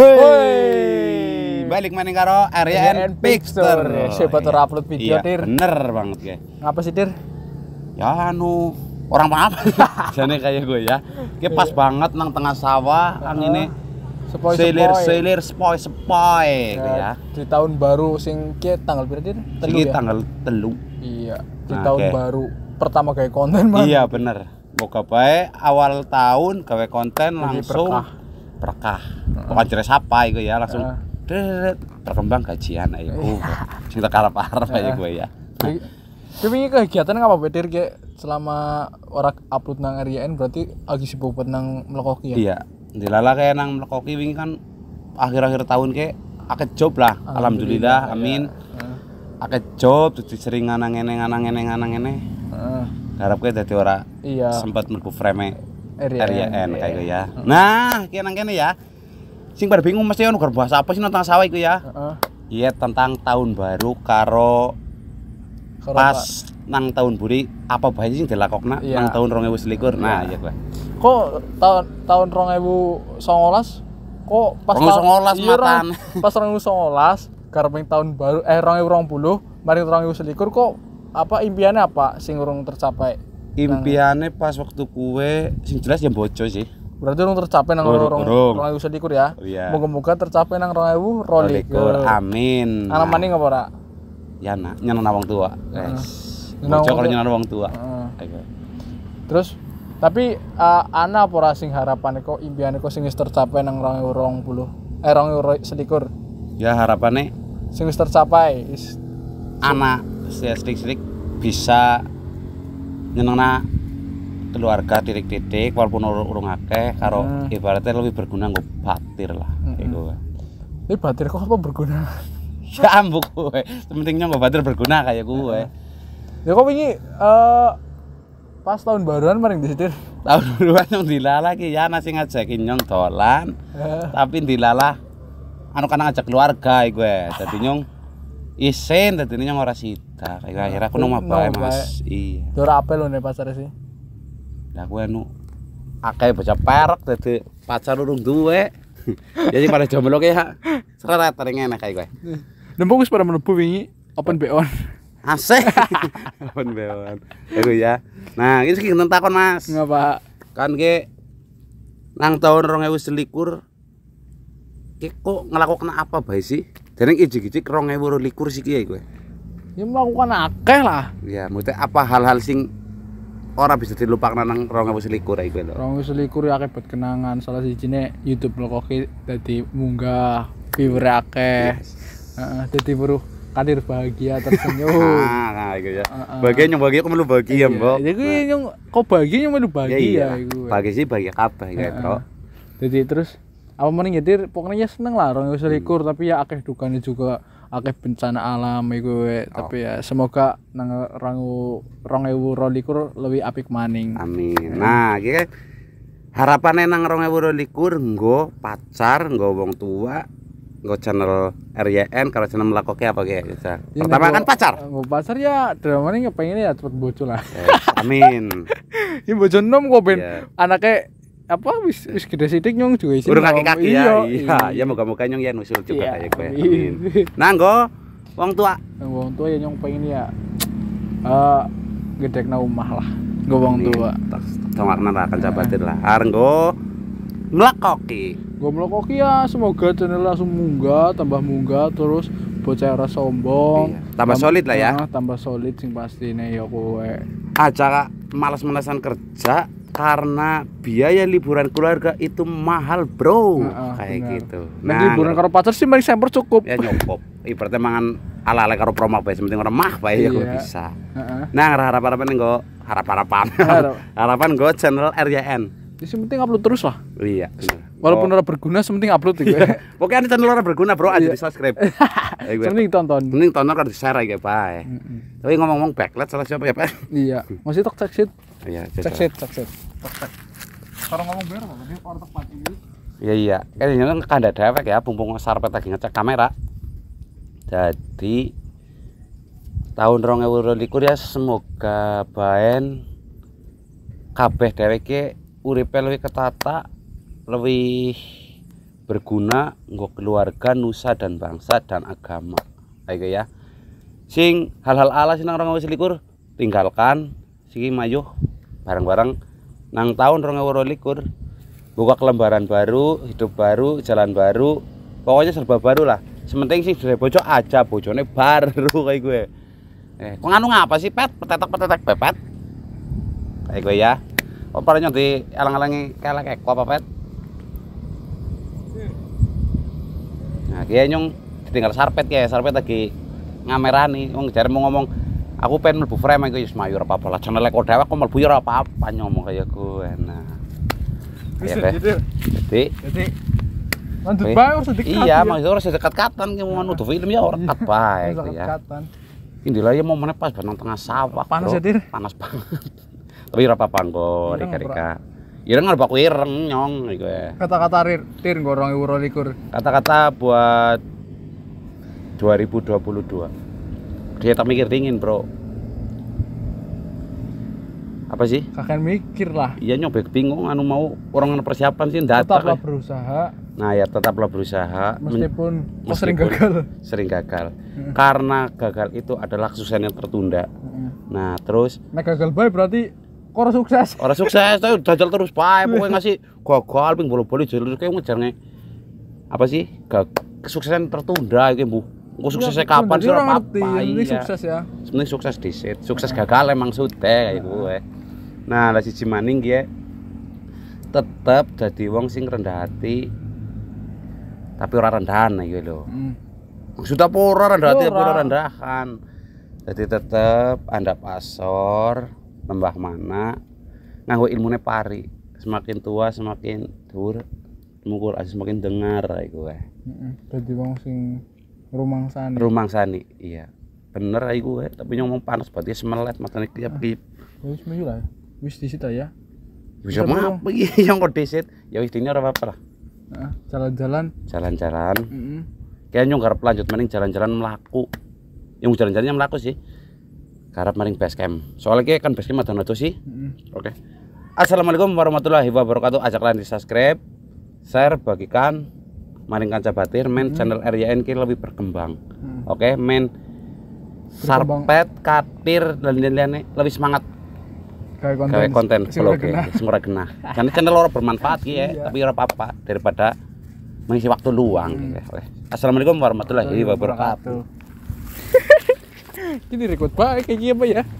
Hei. Balik maning karo Area and, Picture. Iya, siapa tuh iya. upload video, iya, Dir? Bener banget, ya. Ngapa sih, Dir? Ya anu orang apa? Jane kayak gue ya. Ki pas iya. banget nang tengah sawah, ini. sepoi selir selir sepoi sepoi gitu ya, ya, di tahun baru sing ke tanggal berarti telu ya? tanggal telu iya di nah, tahun okay. baru pertama kayak konten mah. iya bener moga baik awal tahun gawe konten langsung berkah berkah bukan jelas siapa itu ya langsung berkembang gajian ayo cinta karap arap ayo gue ya tapi ini kegiatan apa petir kayak selama orang upload nang RIN berarti lagi sibuk buat nang melekoki ya iya dilala kayak nang melekoki wing kan akhir-akhir tahun kayak akeh job lah alhamdulillah, iya. amin akeh job tuh sering nganang nganang nganang nganang nganang nganang harap kayak jadi orang iya. sempat merku frame RIN kayak gitu ya. Nah, kene kene ya. Sing pada bingung mesti ono bahasa apa sih tentang sawah itu ya. Iya, tentang tahun baru karo pas nang tahun buri apa bahasa sing dilakokna iya. nang tahun 2021. Nah, iya kuwi. Iya kok tahun tahun 2019 kok pas 2019 iya, matan. Pas 2019 ping tahun baru eh 2020 mari 2021 kok apa impiannya apa sing urung tercapai? impiannya pas waktu kue sing jelas yang bocor sih berarti orang ya? iya. tercapai nang rong rong ayu sedikur ya moga moga tercapai nang orang ayu rolikur amin anak maning apa ora ya nak nyana nawang tua guys bojo kalau nyana nawang tua terus tapi uh, ana apa ora sing harapane kok impiane kok sing tercapai nang 2020 eh 2020 sedikur ya harapane sing wis tercapai anak sedik-sedik bisa nyenengna keluarga titik-titik walaupun urung akeh karo ah. ibaratnya lebih berguna nggo batir lah mm -hmm. iku. batir kok apa berguna? ya ambuk kowe. Pentingnya nggo batir berguna kayak gue. Ya kok wingi uh, pas tahun baruan maring disitir. Tahun baruan yang dilala ki ya nasi ngajakin nyong dolan. tapi dilala anu kan ngajak keluarga iku ya. Dadi nyong isen tadi ini ora sita kayak ah, akhirnya aku nomor apa mas iya dora apa lo nih pasar sih nah gue nu akeh baca perak tadi pacar urung duwe jadi pada jomblo kayak seret teringin kayak gue nembung pada menepu ini. open beon ase open beon itu ya nah ini sih takon mas Ngapa? kan gue nang tahun rong ewu selikur kok ngelakukan apa baik sih jadi ijik-ijik likur sih kaya gue. Ya melakukan akeh lah. Ya, maksudnya apa hal-hal sing orang bisa dilupakan nang gue iku lho. likur ya akeh buat kenangan salah sijine YouTube lo koki tadi munggah viewer akeh. Yes. buruh kadir bahagia tersenyum. Ah, nah, nah gitu ya. Bahagia nyong bahagia kok melu bahagia, iya, Mbok. Ya gue iya, nah. nyong kok bahagia nyong melu ya, iya. bahagia iku. Bahagia sih bahagia kabeh ya, Bro. Jadi terus apa mending nyetir pokoknya ya seneng lah orang wis likur hmm. tapi ya akeh dukanya juga akhir bencana alam iku oh. tapi ya semoga nang rangu rolikur lebih apik maning amin nah gitu. harapannya nang rong rolikur nggo pacar nggo wong tua nggo channel RYN kalau channel melakoke apa kayak gitu. Ya, Pertama kan pacar. Nggo pacar ya drama dramane pengen ya cepet bocul lah. eh, amin. Ini ya, bocul nom gue ben yeah. anaknya apa wis wis gede sidik nyong juga sih urung kaki-kaki ya iya, iya, iya. ya moga-moga nyong ya nusul juga iya, kayak gue nanggo wong tua wong tua ya nyong pengen ya eh gede umah lah gue wong tua tongakna akan jabatin lah areng melakoki gue melakoki ya semoga channel langsung munggah tambah munggah terus bocah rasa sombong iya. tambah tam solid lah ya tambah solid sih pasti nih ya kowe acara malas-malasan kerja karena biaya liburan keluarga itu mahal bro uh, kayak bener. gitu nah, nah liburan karo pacar sih mari semper cukup ya cukup ibaratnya mangan ala ala karo promo bae penting orang mah bae ya kok iya. bisa uh-uh. nah harap harapan gue harap harapan harapan gue channel RYN ya penting upload terus lah iya walaupun oh. orang berguna penting upload ya pokoknya ini channel orang berguna bro aja iya. di subscribe Mending eh, tonton. Mending tonton kan share ya, Pak. Mm -hmm. Tapi ngomong-ngomong backlight salah siapa ya, Pak? Iya. Masih tok cek sheet. Iya, cek sheet, cek sheet. cek. Sekarang ngomong biar apa? orang tok pati. Iya iya. Kayaknya kan ada dewek ya, bumbung sarpet lagi ngecek kamera. Jadi tahun 2022 ya semoga baen kabeh dheweke uripe luwih ketata lebih berguna nggo keluarga nusa dan bangsa dan agama ayo ya sing hal-hal ala sing orang wis likur tinggalkan sing maju bareng-bareng nang tahun orang likur buka kelembaran baru hidup baru jalan baru pokoknya serba baru lah sementing sih sudah bojo aja bojone baru kayak gue eh kok nganu ngapa sih pet petetak petetak pepet Ayo gue ya oh paranya di alang-alangi kelek kayak apa pet nah kaya nyong ditinggal sarpet ya, sarpet lagi ngamerani wong jare mau ngomong aku pengen mlebu frame aku ya wis mayu apa apa lah channel kok dewa kok mlebu ya ora apa-apa nyomong kaya ku enak ya jadi jadi lanjut eh, bae harus dekat iya maksud harus dekat-dekatan ki mau nonton film ya orang dekat iya, bae ya ini lah ya mau menepas, pas tengah sawah panas ya dir panas banget tapi rapa apa-apa rika-rika Ireng ngarep aku ireng nyong ya. Kata-kata rir, tir gorong euro likur. Kata-kata buat 2022. Dia tak mikir dingin bro. Apa sih? Kakek mikir lah. Iya nyobek bingung anu mau orang persiapan sih datang. Tetaplah berusaha. Nah ya tetaplah berusaha. Meskipun, meskipun sering gagal. Sering gagal. Hmm. Karena gagal itu adalah kesuksesan yang tertunda. Hmm. Nah terus. Nah gagal baik berarti orang sukses orang sukses tapi dajal terus pak pokoknya ngasih gagal ping bolu bolo jalur kayak ngejarnya apa sih kesuksesan tertunda gitu bu Kok iya, suksesnya kapan sih orang apa ini iya. sukses ya sebenarnya sukses disit sukses gagal emang sudah kayak gue gitu, ya. nah lah si maning ya Tetap jadi wong sing rendah hati tapi orang rendahan gitu loh hmm. maksudnya pura rendah hati iya, pura rendahan jadi tetap anda pasor lembah mana nganggo ilmunya pari semakin tua semakin tur, mukul, aja semakin dengar gue. jadi bang sing Rumang Sani. Rumang Sani, iya bener iku gue. tapi nyomong panas berarti semelet matane kiap-kiap ah, wis melu lah wis situ ya bisa mah yang kau disit ya wis ini orang apa lah ah, jalan-jalan jalan-jalan mm -hmm. kayak nyunggar lanjut mending jalan-jalan melaku yang jalan-jalannya melaku sih garap maring basecamp soalnya kayak kan basecamp ada nato sih hmm. oke okay. assalamualaikum warahmatullahi wabarakatuh ajak kalian di subscribe share bagikan maring kanca batir main hmm. channel RYN ki lebih berkembang hmm. oke okay, sarpet katir dan lain lainnya lebih semangat kayak konten, vlog oke semua kena karena channel orang bermanfaat ya iya. tapi orang apa daripada mengisi waktu luang hmm. gitu. assalamualaikum warahmatullahi wabarakatuh Kini record pa ay kay ya?